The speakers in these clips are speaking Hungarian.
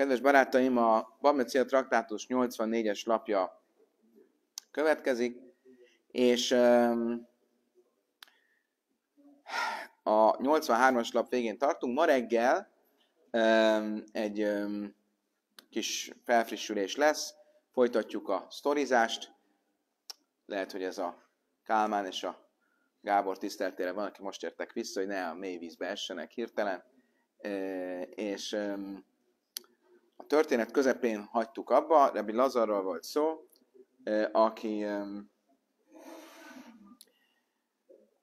Kedves barátaim, a Babmecia Traktátus 84-es lapja következik, és ehm, a 83-as lap végén tartunk. Ma reggel ehm, egy ehm, kis felfrissülés lesz, folytatjuk a sztorizást, lehet, hogy ez a Kálmán és a Gábor tiszteltére van, aki most értek vissza, hogy ne a mély vízbe essenek hirtelen, és a történet közepén hagytuk abba, Rabbi Lazarról volt szó, aki,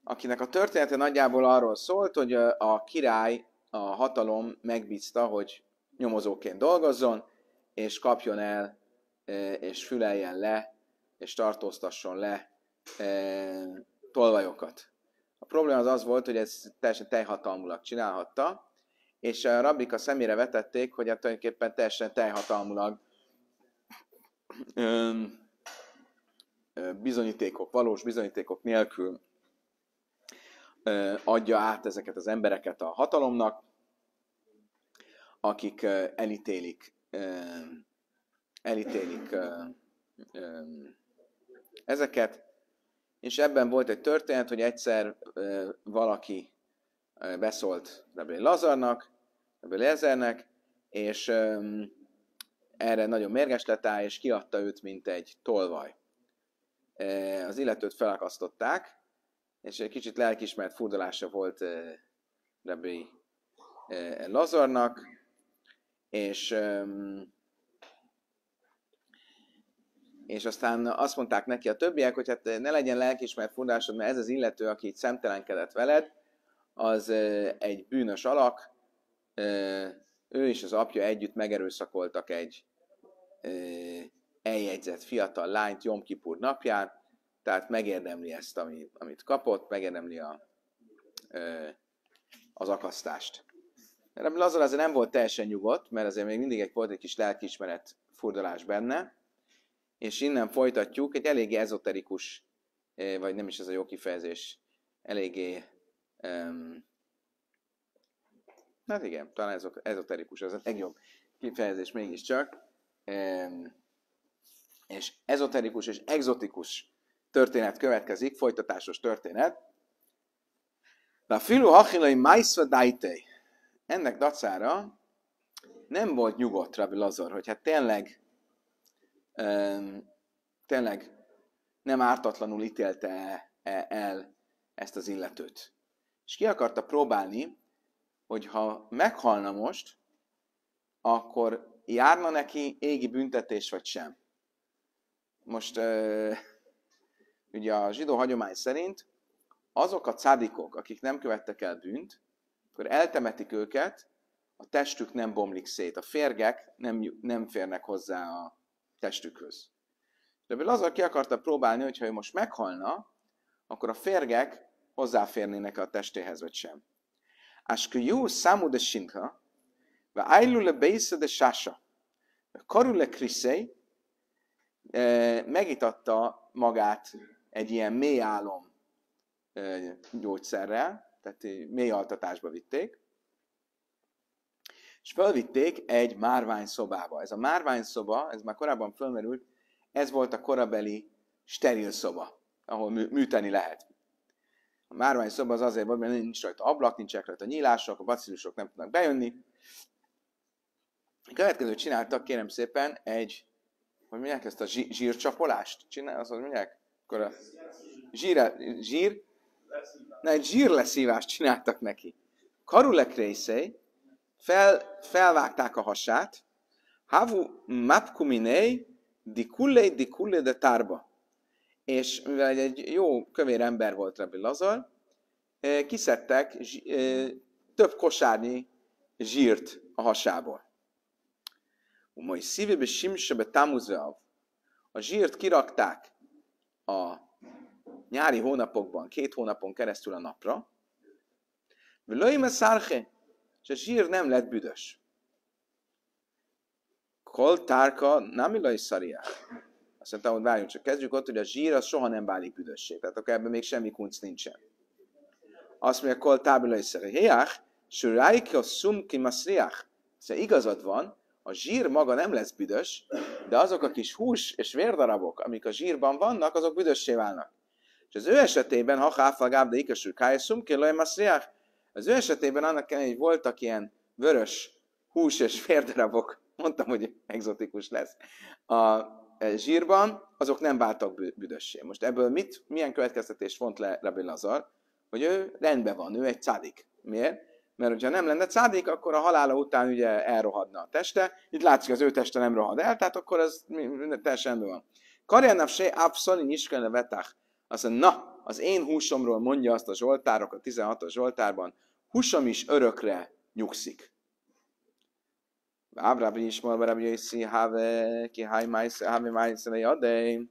akinek a története nagyjából arról szólt, hogy a király, a hatalom megbízta, hogy nyomozóként dolgozzon, és kapjon el, és füleljen le, és tartóztasson le tolvajokat. A probléma az az volt, hogy ez teljesen teljhatalmulag csinálhatta, és a a szemére vetették, hogy hát tulajdonképpen teljesen teljhatalmulag bizonyítékok, valós bizonyítékok nélkül adja át ezeket az embereket a hatalomnak, akik elítélik, elítélik ezeket, és ebben volt egy történet, hogy egyszer valaki beszólt Rebeli Lazarnak, Rebeli Lezernek, és um, erre nagyon mérges lett áll, és kiadta őt, mint egy tolvaj. E, az illetőt felakasztották, és egy kicsit lelkismert furdalása volt e, e Lazarnak, és, és aztán azt mondták neki a többiek, hogy hát ne legyen lelkismert furdalásod, mert ez az illető, aki itt szemtelenkedett veled, az egy bűnös alak, ő és az apja együtt megerőszakoltak egy eljegyzett fiatal lányt Jom Kipur napján, tehát megérdemli ezt, ami, amit kapott, megérdemli a, az akasztást. Lazar azért nem volt teljesen nyugodt, mert azért még mindig egy, volt egy kis lelkiismeret furdalás benne, és innen folytatjuk, egy eléggé ezoterikus, vagy nem is ez a jó kifejezés, eléggé Um, hát igen, talán ez a, ez a legjobb kifejezés mégiscsak. Um, és ezoterikus és exotikus történet következik, folytatásos történet. Na, filu hachilai maisva Ennek dacára nem volt nyugodt Rabbi Lazar, hogy hát tényleg, um, tényleg nem ártatlanul ítélte e- el ezt az illetőt és ki akarta próbálni, hogy ha meghalna most, akkor járna neki égi büntetés, vagy sem. Most ugye a zsidó hagyomány szerint azok a cádikok, akik nem követtek el bűnt, akkor eltemetik őket, a testük nem bomlik szét, a férgek nem, nem férnek hozzá a testükhöz. De ebből azzal ki akarta próbálni, hogy ha ő most meghalna, akkor a férgek hozzáférnének a testéhez, vagy sem. jó számú de sinha, ve ájlú le beisze de sása, ve karú le kriszei, e, megitatta magát egy ilyen mély álom e, gyógyszerrel, tehát mély altatásba vitték, és fölvitték egy márvány szobába. Ez a márvány szoba, ez már korábban fölmerült, ez volt a korabeli steril szoba, ahol műteni lehet márvány szoba az azért van, mert nincs rajta ablak, nincsenek rajta nyílások, a bacillusok nem tudnak bejönni. A Következőt csináltak, kérem szépen, egy, hogy mondják ezt a zsí- zsírcsapolást? Csinál, azt mondják? Akkor a zsír, zsír Na, egy zsírleszívást csináltak neki. Karulek részei, fel, felvágták a hasát, havu mapkuminei, dikullei dikulle de tárba és mivel egy jó kövér ember volt Rabbi Lazar, kiszedtek több kosárnyi zsírt a hasából. Umai szívébe simsebe tamuzveav. A zsírt kirakták a nyári hónapokban, két hónapon keresztül a napra. Völöime szárhe, és a zsír nem lett büdös. Kol tárka namilai azt mondtam, hogy várjunk csak, kezdjük ott, hogy a zsír az soha nem válik büdössé. Tehát akkor ebben még semmi kunc nincsen. Azt mondja, kol tábla sürájk a szum kimaszriach. Szóval igazad van, a zsír maga nem lesz büdös, de azok a kis hús és vérdarabok, amik a zsírban vannak, azok büdössé válnak. És az ő esetében, ha háflagább, de ikasül kájszum, maszriach, az ő esetében annak kell, hogy voltak ilyen vörös hús és vérdarabok, mondtam, hogy egzotikus lesz, a Eh, zsírban, azok nem váltak büdössé. Most ebből mit, milyen következtetés vont le Rabbi Lazar? Hogy ő rendben van, ő egy cádik. Miért? Mert hogyha nem lenne cádik, akkor a halála után ugye elrohadna a teste. Itt látszik, az ő teste nem rohad el, tehát akkor az teljesen rendben van. Karjánav se abszoli nyiskele vetach. Azt mondja, na, az én húsomról mondja azt a Zsoltárok a 16-os Zsoltárban, húsom is örökre nyugszik. Ábrábi is mar, Rabbi Yossi, Have, ki Hai Maise, Have Maise, Le Jadei.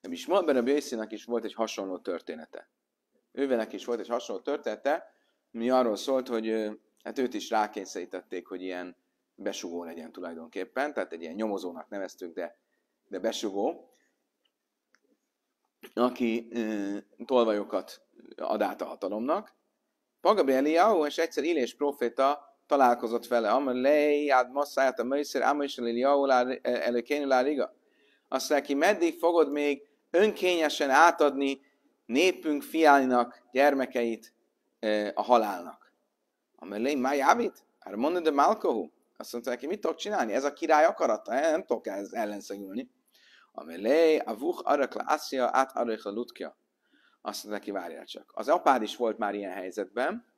Nem is mar, Rabbi Yossinak is volt egy hasonló története. Ővenek is volt egy hasonló története, mi arról szólt, hogy hát őt is rákényszerítették, hogy ilyen besugó legyen tulajdonképpen, tehát egy ilyen nyomozónak neveztük, de, de besugó, aki e, tolvajokat ad át a hatalomnak. Pagabi és egyszer Illés proféta találkozott vele. Amalei, ad masszáját a mőszer, amösölil jaul e, előkénüláriga. Azt neki, meddig fogod még önkényesen átadni népünk fiáinak, gyermekeit e, a halálnak? Amalei, már jávít? Hát mondod, de Malkohu. Azt mondta neki, mit tudok csinálni? Ez a király akarata, eh? nem tudok ez ellenszegülni. Amelé, a vuh arakla át arakla lutkja. Azt mondta neki, várjál csak. Az apád is volt már ilyen helyzetben,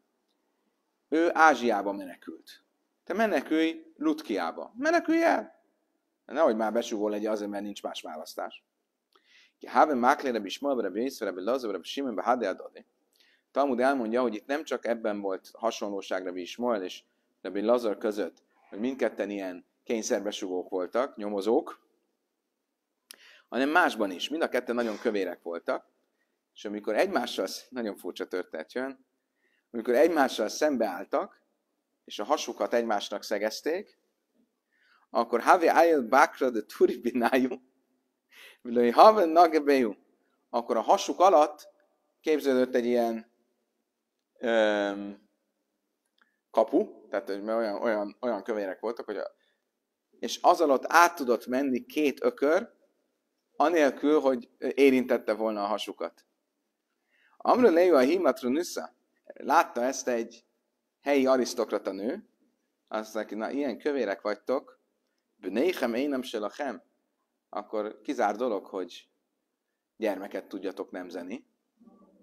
ő Ázsiába menekült. Te menekülj Lutkiába. Menekülj el! Nehogy már besúgó legyen azért, mert nincs más választás. Ki Háve Máklére Bismolbe, Rebbi Észre, Rebbi Lazar, Talmud elmondja, hogy itt nem csak ebben volt hasonlóság Rebbi és Rebbi Lazar között, hogy mindketten ilyen kényszerbesugók voltak, nyomozók, hanem másban is. Mind a ketten nagyon kövérek voltak, és amikor egymással nagyon furcsa történet jön, amikor egymással szembeálltak, és a hasukat egymásnak szegezték, akkor Havi Ayel Bakra de Turi Binájú, Vilai Haven Nagebejú, akkor a hasuk alatt képződött egy ilyen öm, kapu, tehát hogy olyan, olyan, olyan kövérek voltak, hogy a, és az alatt át tudott menni két ökör, anélkül, hogy érintette volna a hasukat. Amről lejú a hímatra nüssza, Látta ezt egy helyi arisztokrata nő, azt mondja, na ilyen kövérek vagytok, bnéhem én nem selachem, akkor kizár dolog, hogy gyermeket tudjatok nemzeni,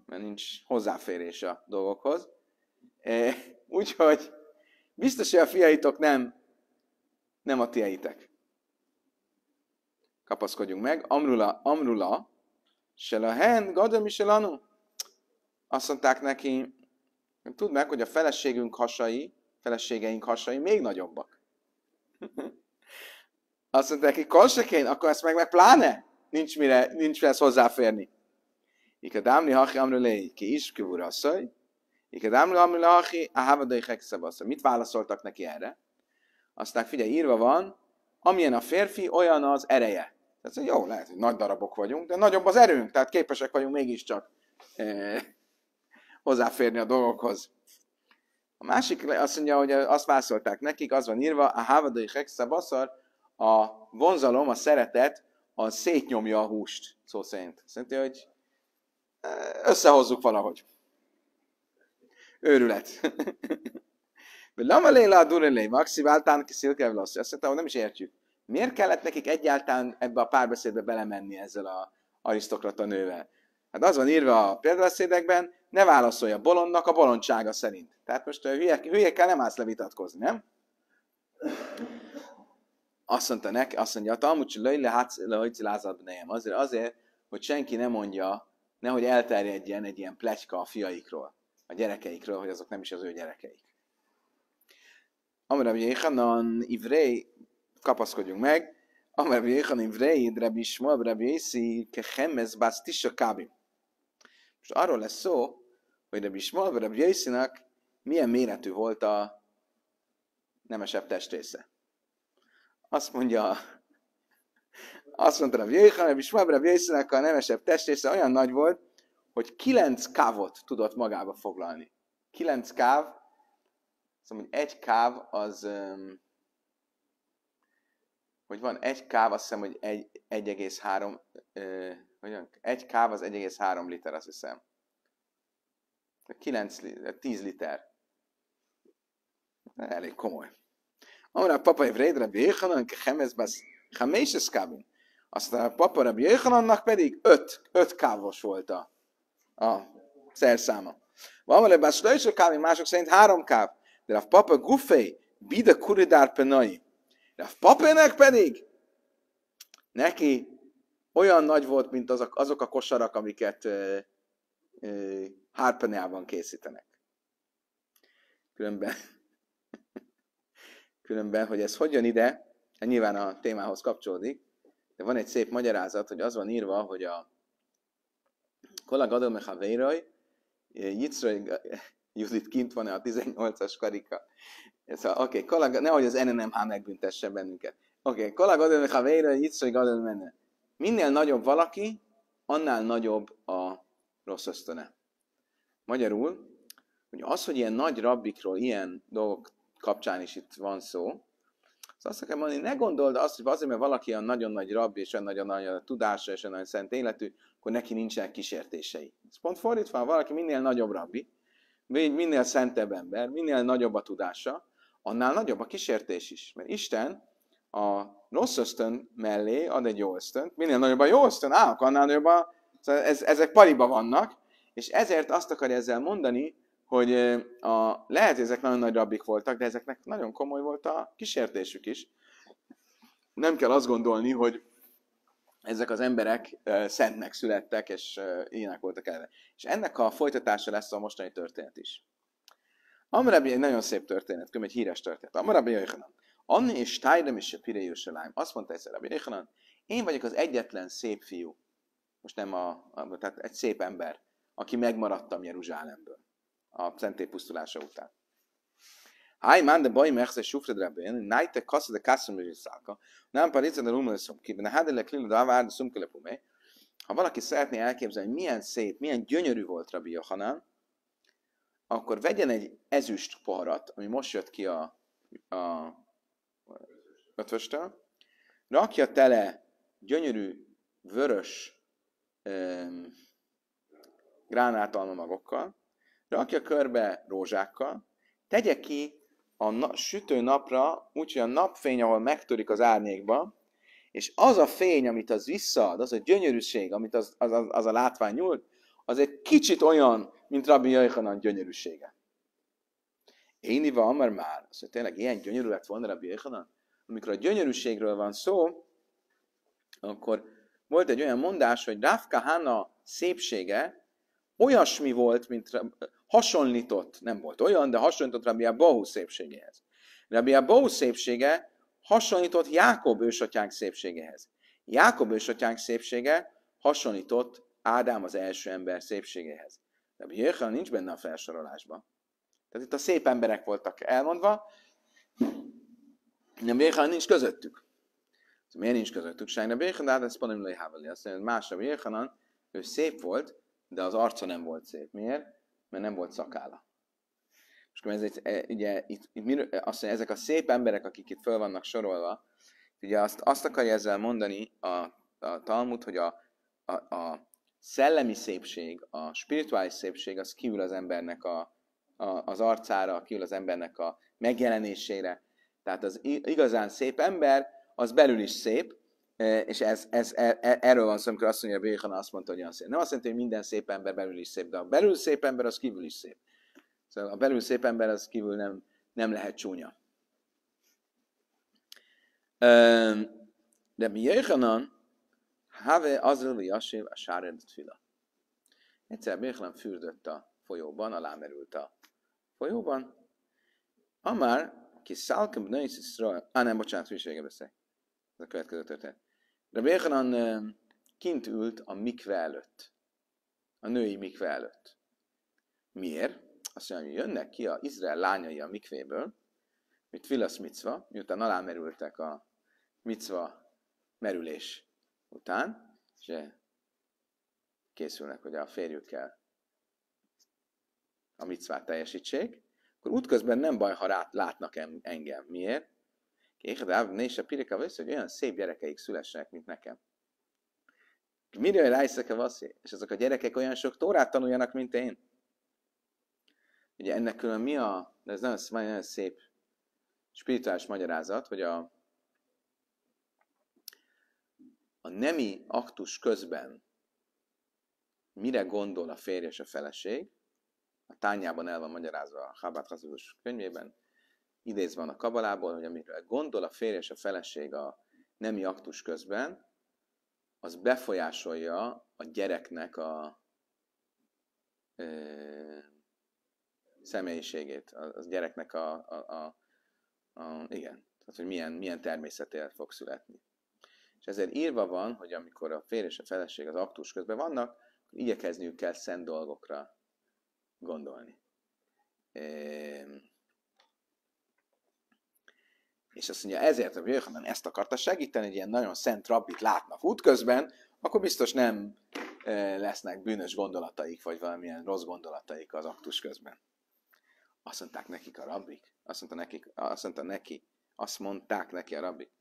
mert nincs hozzáférés a dolgokhoz. E, úgyhogy biztos, hogy a fiaitok nem, nem a tieitek. Kapaszkodjunk meg. Amrula, Amrula, Selahen, Gadam is Azt mondták neki, tudd meg, hogy a feleségünk hasai, feleségeink hasai még nagyobbak. Azt mondta neki, kolsekén, akkor ezt meg, meg pláne nincs mire, nincs mire ezt hozzáférni. Ika dámli hachi amrülé, ki is kivurasszaj, Ika dámli amrülé hachi, ahávadai hekszabasszaj. Mit válaszoltak neki erre? Aztán figyelj, írva van, amilyen a férfi, olyan az ereje. Tehát jó, lehet, hogy nagy darabok vagyunk, de nagyobb az erőnk, tehát képesek vagyunk mégiscsak e, hozzáférni a dolgokhoz. A másik azt mondja, hogy azt vászolták nekik, az van írva, a hávadai hexa a vonzalom, a szeretet, a szétnyomja a húst, szó szerint. Szerintem, hogy eh, összehozzuk valahogy. Őrület. Lama léla durelé, maxi váltán ki szilkevlasz. Azt mondta, hogy nem is értjük. Miért kellett nekik egyáltalán ebbe a párbeszédbe belemenni ezzel a arisztokrata nővel? Hát az van írva a példabeszédekben, ne válaszolja bolondnak a bolondsága szerint. Tehát most a hülye, hülyekkel nem állsz levitatkozni, nem? Azt mondta neki, azt mondja, a Talmud lehajcilázat hát, nejem. Azért, azért, hogy senki nem mondja, nehogy elterjedjen egy ilyen plegyka a fiaikról, a gyerekeikről, hogy azok nem is az ő gyerekeik. Amire ugye Ivrei, kapaszkodjunk meg, amire ugye Ivrei, Drabi Ismael, Drabi Észi, Kehemez, tisza, kábi. Most arról lesz szó, hogy Rabbi Ismael, vagy Rabbi Jaiszinak milyen méretű volt a nemesebb testrésze. Azt mondja, azt mondta Rabbi Jaiszinak, Rabbi Ismael, Rabbi Jaiszinak a nemesebb testrésze olyan nagy volt, hogy kilenc kávot tudott magába foglalni. Kilenc káv, szóval mondja, egy káv az, hogy van egy káv, azt hiszem, hogy 1,3, egy káv az 1,3 liter, azt hiszem. 9, 10 eh, liter. Elég komoly. Amra a papa évreid, Rabbi Jéhanan, Kehemezbász, Haméses Kávin. Aztán a papa Rabbi Jéhanannak pedig 5, 5 kávos volt a, a szerszáma. Van vele bász, Lajsa Kávin, mások szerint 3 káv. De a papa Gufé, Bida Kuridár Penai. De a papének pedig neki olyan nagy volt, mint azok, azok a kosarak, amiket ö, eh, ö, eh, hárpanyában készítenek. Különben, különben, hogy ez hogyan ide, hát nyilván a témához kapcsolódik, de van egy szép magyarázat, hogy az van írva, hogy a Kola Gadol Mechaveiraj, Jitzroj Judit kint van-e a 18-as karika. Szóval, oké, okay, kolag, nehogy az NNMH megbüntesse bennünket. Oké, okay, Kola Gadol ha vére, Jitzroj gadön Minél nagyobb valaki, annál nagyobb a rossz ösztöne. Magyarul, hogy az, hogy ilyen nagy rabbikról ilyen dolgok kapcsán is itt van szó, az azt kell mondani, ne gondold azt, hogy azért, mert valaki a nagyon nagy rabbi, és olyan nagyon nagy a tudása, és olyan nagy szent életű, akkor neki nincsenek kísértései. Ez pont fordítva, valaki minél nagyobb rabbi, vagy minél szentebb ember, minél nagyobb a tudása, annál nagyobb a kísértés is. Mert Isten a rossz ösztön mellé ad egy jó ösztönt, minél nagyobb a jó ösztön, á, akkor annál nagyobb a... Szóval ez, ezek pariba vannak, és ezért azt akarja ezzel mondani, hogy a, lehet, hogy ezek nagyon nagy rabbik voltak, de ezeknek nagyon komoly volt a kísértésük is. Nem kell azt gondolni, hogy ezek az emberek szentnek születtek, és ilyenek voltak erre. És ennek a folytatása lesz a mostani történet is. Amrabi egy nagyon szép történet, egy híres történet. Amrabi Jöjjönan. Anni és Tájdem és Pire Jösselheim. Azt mondta egyszer Rabbi Jöjjönan, én vagyok az egyetlen szép fiú. Most nem a, a tehát egy szép ember aki megmaradtam Jeruzsálemből a szentély pusztulása után. Háj, man de baj mechze sufred rabén, nájte kasza de kasszum és szálka, nem parice de rumle szumki, de hát le klila dávár de szumki lepumé. Ha valaki szeretné elképzelni, hogy milyen szép, milyen gyönyörű volt Rabbi Johanan, akkor vegyen egy ezüst poharat, ami most jött ki a, a ötvöstől, rakja tele gyönyörű vörös gránátalma magokkal, rakja körbe rózsákkal, tegye ki a na- sütő napra, úgyhogy a napfény, ahol megtörik az árnyékba, és az a fény, amit az visszaad, az a gyönyörűség, amit az, az, az, az a látvány nyújt, az egy kicsit olyan, mint Rabbi Jaihanan gyönyörűsége. Én van már már, szóval tényleg ilyen gyönyörű lett volna Rabbi Jaihanan? Amikor a gyönyörűségről van szó, akkor volt egy olyan mondás, hogy Rafka Hanna szépsége olyasmi volt, mint hasonlított, nem volt olyan, de hasonlított Rabbi Abahu szépségéhez. Rabbi Abahu szépsége hasonlított Jákob ősatyánk szépségéhez. Jákob ősatyánk szépsége hasonlított Ádám az első ember szépségéhez. De Jöjjel nincs benne a felsorolásban. Tehát itt a szép emberek voltak elmondva, de Jöjjel nincs közöttük. Miért nincs közöttük? Sájna de ez pont nem azt mondja, más a Jöjjel, ő szép volt, de az arca nem volt szép. Miért? Mert nem volt szakála. És akkor ez egy, e, ugye, itt, itt azt mondja, ezek a szép emberek, akik itt föl vannak sorolva, ugye azt, azt akarja ezzel mondani a, a Talmud, hogy a, a, a szellemi szépség, a spirituális szépség az kiül az embernek a, a, az arcára, kiül az embernek a megjelenésére. Tehát az igazán szép ember, az belül is szép, és ez, ez, e, e, erről van szó, amikor azt mondja, hogy Béhana azt mondta, hogy olyan szép. Nem azt jelenti, hogy minden szép ember belül is szép, de a belül szép ember az kívül is szép. Szóval a belül szép ember az kívül nem, nem lehet csúnya. De mi Jéhanan, Have Azreli Jasév a Sáred Fila. Egyszer Béhlan fürdött a folyóban, alámerült a folyóban. Amár, ki szálkem női sziszra, á nem, bocsánat, hülyesége beszél. Ez a következő történet. Rabbi Yechanan kint ült a mikve előtt, a női mikve előtt. Miért? Azt mondja, hogy jönnek ki az Izrael lányai a mikvéből, mint Vilasz Micva, miután alámerültek a Micva merülés után, és készülnek, hogy a férjükkel a micvát teljesítsék, akkor útközben nem baj, ha rát, látnak engem. Miért? Kéhed Áv és a Pirika vesz, hogy olyan szép gyerekeik szülessenek, mint nekem. Mire rájszak a És azok a gyerekek olyan sok tórát tanuljanak, mint én. Ugye ennek külön mi a, de ez nagyon, nagyon szép spirituális magyarázat, hogy a, a nemi aktus közben mire gondol a férj és a feleség, a tányában el van magyarázva a Habát könyvében, idéz van a kabalából, hogy amiről gondol a férj és a feleség a nemi aktus közben, az befolyásolja a gyereknek a ö, személyiségét, a, a gyereknek a, a, a, a igen, tehát hogy milyen, milyen természetélet fog születni. És ezért írva van, hogy amikor a férj és a feleség az aktus közben vannak, igyekezniük kell szent dolgokra gondolni és azt mondja, ezért a Jöjjhanan ezt akarta segíteni, egy ilyen nagyon szent rabbit látnak útközben, akkor biztos nem lesznek bűnös gondolataik, vagy valamilyen rossz gondolataik az aktus közben. Azt mondták nekik a rabbik, azt mondta, nekik, azt mondta neki, azt mondták neki a rabbik.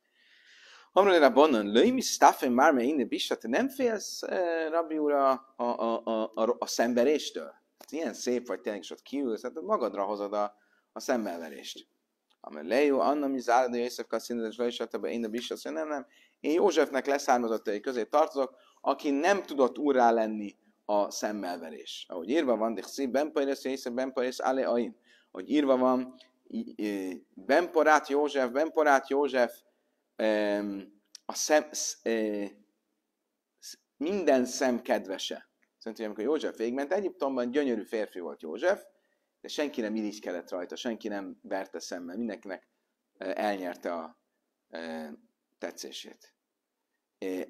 Amrul a bonnon, löjmi staffen már me inne bisat, nem félsz, eh, rabbi úr, a, a, a, a, a szemveréstől? Hát ilyen szép vagy tényleg, és ott kiülsz, hát magadra hozod a, a szemmelverést. Amelejó, Anna Mizáda, József Kasszin, Zslajsataba, én a Bissasz, nem, nem. Én Józsefnek leszármazottai közé tartozok, aki nem tudott úrrá lenni a szemmelverés. Ahogy írva van, de szív benpajresz, észre benpajresz, ale ain. Hogy írva van, benporát József, benporát József, a szem, e, minden szem kedvese. Szerintem, amikor József végment Egyiptomban, gyönyörű férfi volt József, de senki nem irigykedett rajta, senki nem verte szemmel, mindenkinek elnyerte a tetszését.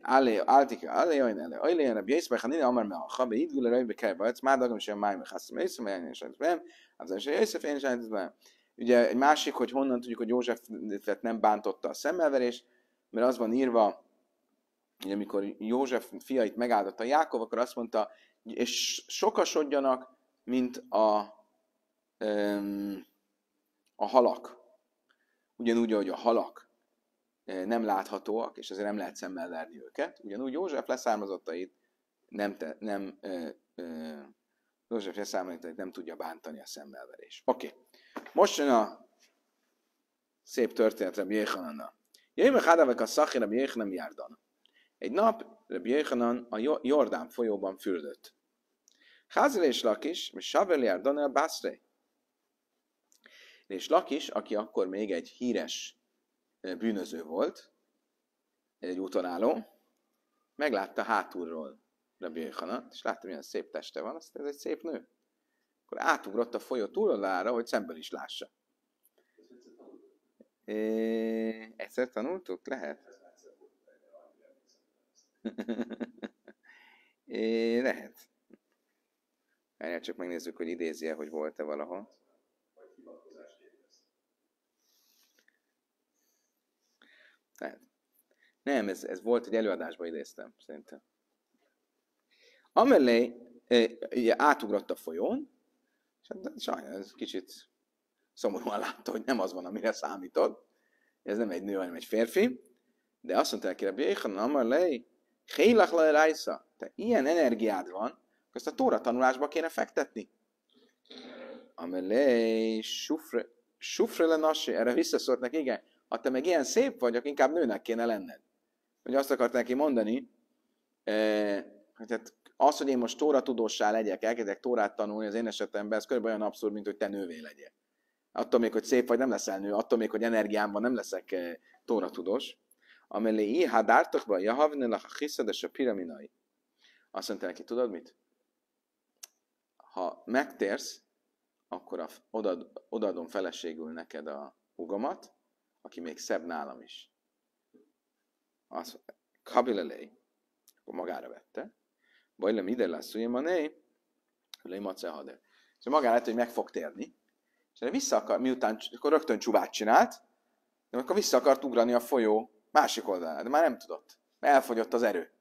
Állé, áltik, állé, olyan elő, olyan elő, rabbi Jézus, hanem amar me a habe, így gule rajbe kell bajc, már dagom sem máj, meg haszom észre, mert én is nem, az is Jézus, én Ugye egy másik, hogy honnan tudjuk, hogy Józsefet nem bántotta a szemmelverés, mert az van írva, hogy amikor József fiait megáldotta Jákob, akkor azt mondta, és sokasodjanak, mint a a halak, ugyanúgy, ahogy a halak nem láthatóak, és ezért nem lehet szemmel verni őket, ugyanúgy József leszármazottait nem, te, nem ö, ö, József leszármazottait nem tudja bántani a szemmelverés. Oké. Okay. Most jön a szép történet Rabbi Jéhanannal. Jöjjön Hádavek a Szachir Rabbi járdan. Egy nap Rabbi a Jordán folyóban fürdött. Házilés Lakis, és Savel járdan Bászrei. És Lakis, aki akkor még egy híres bűnöző volt, egy útonálló, meglátta hátulról Rabbi Jöjhanat, és látta, milyen szép teste van, azt ez egy szép nő. Akkor átugrott a folyó túloldalára, hogy szemből is lássa. É, egyszer tanultuk? Lehet? é, lehet. Várjál, csak megnézzük, hogy idézi-e, hogy volt-e valahol. Lehet. Nem, ez, ez volt egy előadásban idéztem, szerintem. Amellé e, átugrott a folyón, és hát sajnos ez kicsit szomorúan látta, hogy nem az van, amire számított. Ez nem egy nő, hanem egy férfi. De azt mondta neki, Rabbi Eichon, Amellé, Hélach le Te ilyen energiád van, ezt a tóra tanulásba kéne fektetni. Amellé, sufre, sufre le nasi. Erre visszaszólt neki, igen ha ah, te meg ilyen szép vagy, inkább nőnek kéne lenned. Vagy azt akart neki mondani, e, hogy hát az, hogy én most tóra tudósá legyek, elkezdek tórát tanulni az én esetemben, ez körülbelül olyan abszurd, mint hogy te nővé legyél. Attól még, hogy szép vagy, nem leszel nő, attól még, hogy energiám van, nem leszek e, tóra tudós. Amelé i hadártokba hát jahavnélak a hiszedes a piraminai. Azt mondta neki, tudod mit? Ha megtérsz, akkor a, odad, odaadom feleségül neked a hugomat, aki még szebb nálam is. Az kabilelei, akkor magára vette. le ide lesz, ugye mané, lém És magára lett, hogy meg fog térni. És erre vissza akar, miután akkor rögtön csubát csinált, de akkor vissza akart ugrani a folyó másik oldalára, de már nem tudott. Elfogyott az erő.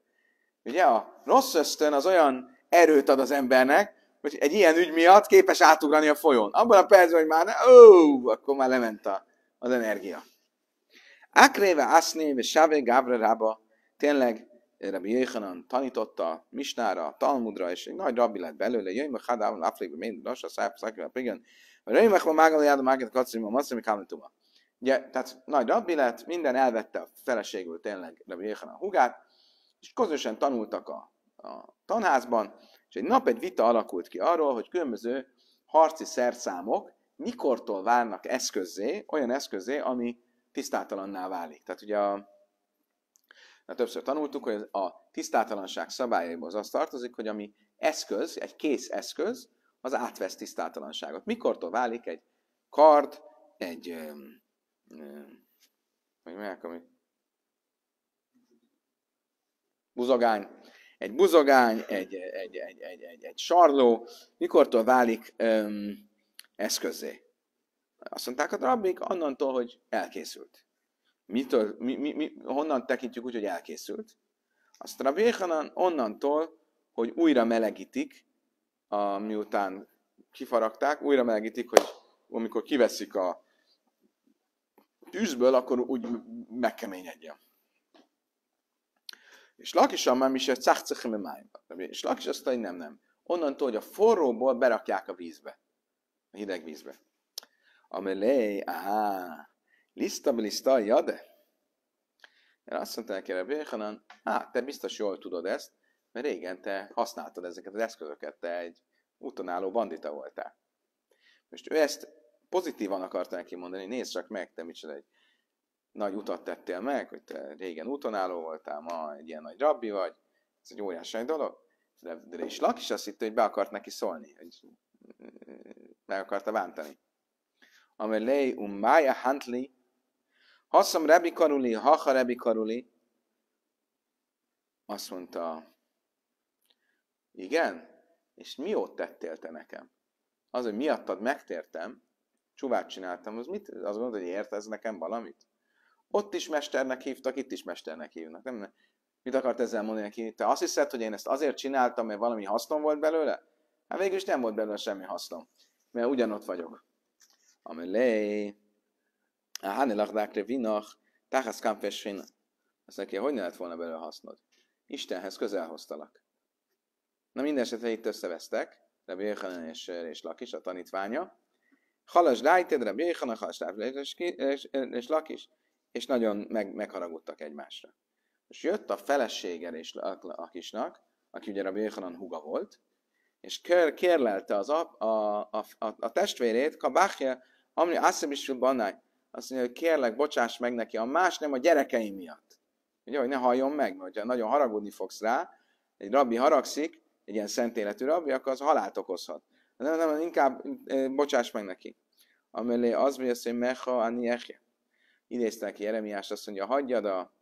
Ugye a rossz ösztön az olyan erőt ad az embernek, hogy egy ilyen ügy miatt képes átugrani a folyón. Abban a percben, hogy már ne, ó, akkor már lement a, az energia. Akréve Asni, és Sávé Gávra Rába, tényleg eh, Rabbi Jéhanan tanította Misnára, Talmudra, és egy nagy rabbi lett belőle, jöjj meg Hadában, Afrikba, Ménd, Rasa, Száp, Szakivel, Prigen, vagy jöjj meg, ha Mágal, Jádom, Mágat, Kacim, a Masszimi, Kámituma. Ugye, tehát nagy rabbi lett, minden elvette a feleségül tényleg Rabbi Jéhanan hugát, és közösen tanultak a, a tanházban, és egy nap egy vita alakult ki arról, hogy különböző harci szerszámok mikortól válnak eszközé, olyan eszközé, ami tisztátalanná válik. Tehát ugye a, a többször tanultuk, hogy a tisztátalanság szabályaiba az azt tartozik, hogy ami eszköz, egy kész eszköz, az átvesz tisztátalanságot. Mikortól válik egy kard, egy... vagy öm, hogy ami... Buzogány. Egy buzogány, egy, egy, egy, egy, egy, egy sarló. Mikortól válik öm, eszközé? Azt mondták a hát rabbik, onnantól, hogy elkészült. Mitől, mi, mi, mi, honnan tekintjük úgy, hogy elkészült? Azt a onnantól, hogy újra melegítik, a, miután kifaragták, újra melegítik, hogy amikor kiveszik a tűzből, akkor úgy megkeményedjen. És Lakisan már mi se És Lakis azt mondja, hogy nem, nem. Onnantól, hogy a forróból berakják a vízbe, a hideg vízbe. Amelé, aha, liszta liszta jade. Mert azt mondta neki Rabbi Hanan, hát te biztos jól tudod ezt, mert régen te használtad ezeket az eszközöket, te egy utonálló bandita voltál. Most ő ezt pozitívan akarta neki mondani, nézd csak meg, te micsoda egy nagy utat tettél meg, hogy te régen utonálló voltál, ma egy ilyen nagy rabbi vagy, ez egy óriási dolog. De, de is Lak is azt hitte, hogy be akart neki szólni, hogy meg akarta bántani um ummája hantli, haszom rebi karuli, haha rebi karuli, azt mondta, igen, és mi ott tettél te nekem? Az, hogy miattad megtértem, csúvát csináltam, az mit? Az mondod, hogy értesz nekem valamit? Ott is mesternek hívtak, itt is mesternek hívnak. Nem, mit akart ezzel mondani neki? Te azt hiszed, hogy én ezt azért csináltam, mert valami hasznom volt belőle? Hát is nem volt belőle semmi hasznom, mert ugyanott vagyok. Amelé, a Hanelach Dákre Vinach, Táhász Kampfesvén, azt neki, hogy ne lett volna belőle hasznod? Istenhez közel hoztalak. Na minden esetre itt összevesztek, Rabbi Jéhanan és, és Lakis, a tanítványa. Halas Dájted, Rabbi Jéhanan, Halas és Lakis, és nagyon meg, megharagudtak egymásra. És jött a felesége és Lakisnak, aki ugye Rabbi Jéhanan huga volt, és kérlelte az ap, a, a, a, a testvérét, Kabachja, Amri Asszem is Azt mondja, hogy kérlek, bocsáss meg neki a más, nem a gyerekeim miatt. Ugye, hogy ne halljon meg, mert ha nagyon haragudni fogsz rá, egy rabbi haragszik, egy ilyen szent életű rabbi, akkor az halált okozhat. Nem, nem, inkább eh, bocsáss meg neki. Amelé az, hogy azt mondja, mecha ani Idézte ki Jeremiás, azt mondja, hagyjad a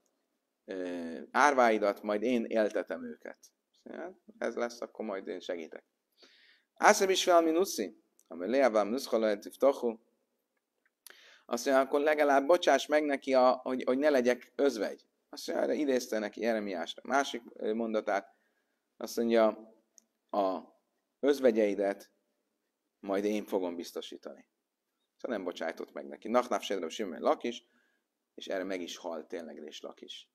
eh, árváidat, majd én éltetem őket. Ja, hát, ez lesz, akkor majd én segítek. Ászem is fel minuszi, amelé avám nuszhala et azt mondja, akkor legalább bocsáss meg neki, a, hogy, hogy ne legyek özvegy. Azt mondja, erre idézte neki Jeremiásra. Másik mondatát, azt mondja, a özvegyeidet majd én fogom biztosítani. Szóval nem bocsájtott meg neki. Nachnap Sedrem Simon Lakis, és erre meg is halt tényleg és Lakis.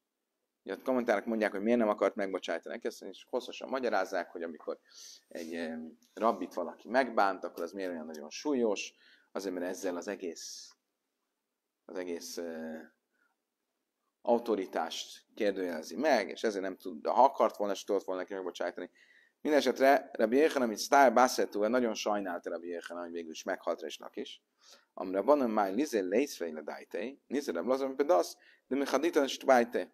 Ugye a kommentárok mondják, hogy miért nem akart megbocsájtani neki, és hosszasan magyarázzák, hogy amikor egy rabbit valaki megbánt, akkor az miért olyan nagyon súlyos, azért mert ezzel az egész az egész autoritást kérdőjelezi meg, és ezért nem tud, ha akart volna, és tudott volna neki megbocsájtani. Mindenesetre Rabbi Yechen, amit Sztár Bassetúvel nagyon sajnálta Rabbi Yechen, hogy végül is meghalt Resnak is. Amra van már Lizel Leisfejle Dajtei, Lizel Ablazon az, de mi Haditan Stvajte.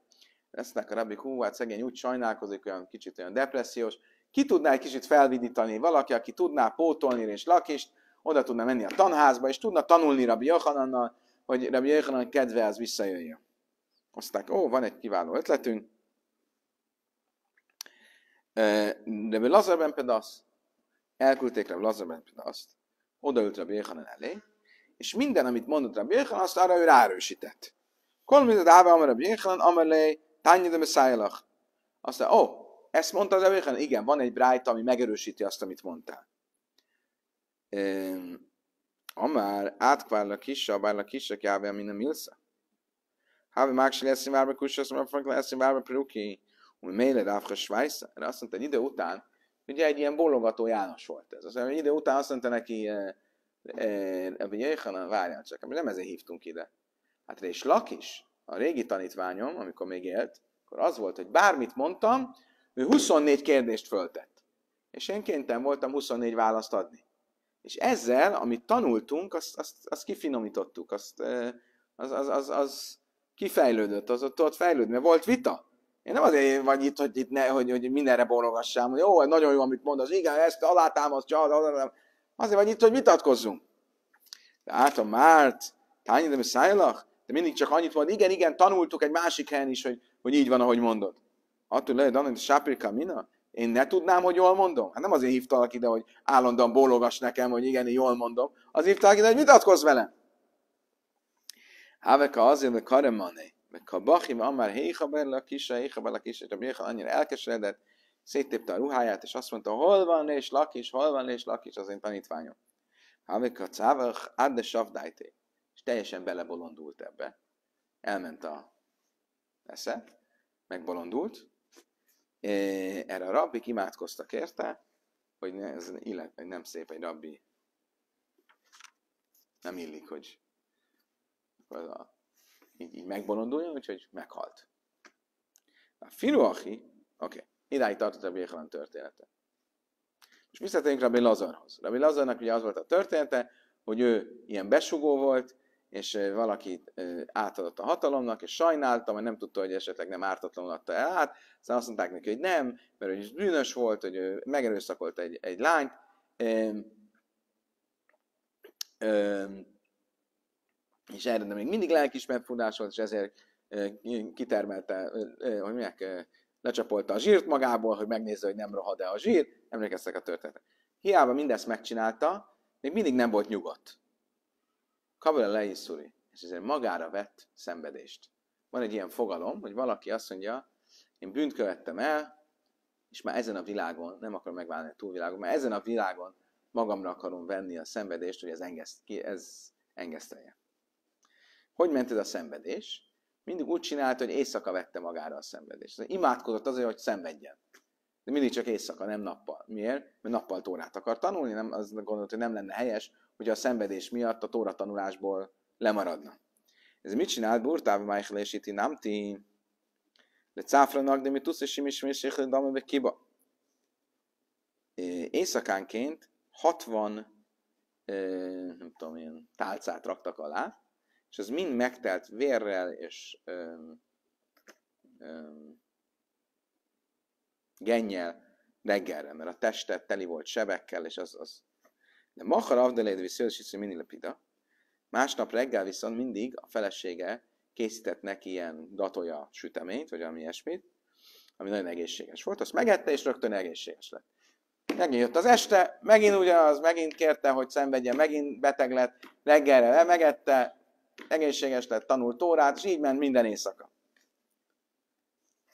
Lesznek a Rabbi hú, hát szegény úgy sajnálkozik, olyan kicsit olyan depressziós. Ki tudná egy kicsit felvidítani valaki, aki tudná pótolni és lakist, oda tudna menni a tanházba, és tudna tanulni Rabbi Jochanannal, hogy Rabbi Jöjjön kedve az visszajöjjön. Hozták, ó, van egy kiváló ötletünk. De mi Lazarben Pedasz, elküldték Rabbi Lazarben Pedaszt, odaült Rabbi Jöjjön elé, és minden, amit mondott Rabbi Jöjjön, azt arra ő ráerősített. Kolmizet Áve Amar Rabbi Jöjjön, Amalé, Tányi de Messzájlach. Aztán, ó, ezt mondta Rabbi Jöjjön, igen, van egy brájt, ami megerősíti azt, amit mondtál. Ehm, Amár átkvárla kisa, bárla kisa, kávé, minden milsza. Hávi máksi lesz, várba kusa, azt mondja, hogy lesz, várba peruki, hogy mélyre ráfra svájsz. Erre azt mondta, egy idő után, ugye egy ilyen bologató János volt ez. mondta, egy idő után azt mondta neki, eh, eh, Rabbi Jöjjhanan, várjál csak, nem ezért hívtunk ide. Hát és Lakis, a régi tanítványom, amikor még élt, akkor az volt, hogy bármit mondtam, ő 24 kérdést föltett. És én kénytelen voltam 24 választ adni és ezzel, amit tanultunk, azt, azt, azt kifinomítottuk, azt, az, az, az, az kifejlődött, az ott, ott fejlődött, mert volt vita. Én nem azért vagy itt, hogy, itt ne, hogy, hogy mindenre borogassam, hogy jó, hát nagyon jó, amit mondasz, igen, ezt alátámasztja, alátámasztja. Azért vagy itt, hogy vitatkozzunk. De át a Márt, Tányi, de szájlach, de mindig csak annyit mond, igen, igen, tanultuk egy másik helyen is, hogy, hogy így van, ahogy mondod. Attól lehet, hogy sápirka mina, én ne tudnám, hogy jól mondom? Hát nem azért hívtalak ide, hogy állandóan bólogass nekem, hogy igen, én jól mondom. Az hívtalak ide, hogy vitatkozz velem. Háveka azért, hogy karemane, meg kabachi, van már héha a kise, héha a kise, és annyira elkeseredett, széttépte a ruháját, és azt mondta, hol van és lakis, hol van és lakis az én tanítványom. Háveka cávach, adde savdájté. És teljesen belebolondult ebbe. Elment a esze, megbolondult, E, erre a rabbik imádkoztak érte, hogy ne, ez illet, hogy nem szép egy rabbi. Nem illik, hogy az a, így, így megbolonduljon, úgyhogy meghalt. A Firuachi, oké, okay, idáig tartott a Béhalan története. És visszatérünk Rabbi Lazarhoz. Rabbi Lazarnak ugye az volt a története, hogy ő ilyen besugó volt, és valaki átadott a hatalomnak, és sajnálta, vagy nem tudta, hogy esetleg nem ártatlanul adta el át, aztán azt mondták neki, hogy nem, mert hogy bűnös volt, hogy ő megerőszakolt egy, egy lányt, és erre de még mindig lelkismert furdás volt, és ezért kitermelte, hogy mondják, lecsapolta a zsírt magából, hogy megnézze, hogy nem rohad-e a zsír, emlékeztek a történetre. Hiába mindezt megcsinálta, még mindig nem volt nyugodt. Kabala leiszuri, és ezért magára vett szenvedést. Van egy ilyen fogalom, hogy valaki azt mondja, én bűnt követtem el, és már ezen a világon, nem akarom megválni a túlvilágon, már ezen a világon magamra akarom venni a szenvedést, hogy ez, engeszt, ki, ez engesztelje. Hogy ment ez a szenvedés? Mindig úgy csinálta, hogy éjszaka vette magára a szenvedést. Imádkozott azért, hogy szenvedjen. De mindig csak éjszaka, nem nappal. Miért? Mert nappal tórát akar tanulni, nem, az gondolt, hogy nem lenne helyes, hogy a szenvedés miatt a tóra tanulásból lemaradna. Ez mit csinált? Burtáv Michael és Iti Namti, de cáfranak, de mi tudsz, és simis mérséklet kiba. Éjszakánként 60 nem tudom ilyen tálcát raktak alá, és ez mind megtelt vérrel és öm, öm, gennyel reggelre, mert a testet teli volt sebekkel, és az, az de Machar Avdeléd viszont mini Lepida, másnap reggel viszont mindig a felesége készített neki ilyen datoja süteményt, vagy ami ilyesmit, ami nagyon egészséges volt, azt megette, és rögtön egészséges lett. Megint jött az este, megint ugyanaz, megint kérte, hogy szenvedje, megint beteg lett, reggelre megette, egészséges lett, tanult órát, és így ment minden éjszaka.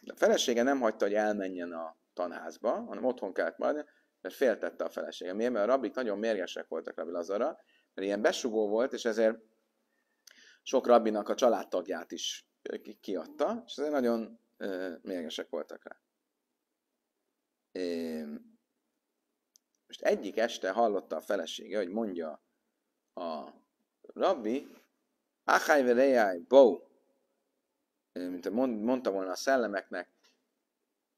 De a felesége nem hagyta, hogy elmenjen a tanházba, hanem otthon kellett maradni, mert féltette a felesége. Miért? Mert a rabbik nagyon mérgesek voltak Rabbi Lazara, mert ilyen besugó volt, és ezért sok rabbinak a családtagját is kiadta, és ezért nagyon ö, mérgesek voltak rá. É, most egyik este hallotta a felesége, hogy mondja a rabbi, Achai verejai, bo, mint mondta volna a szellemeknek,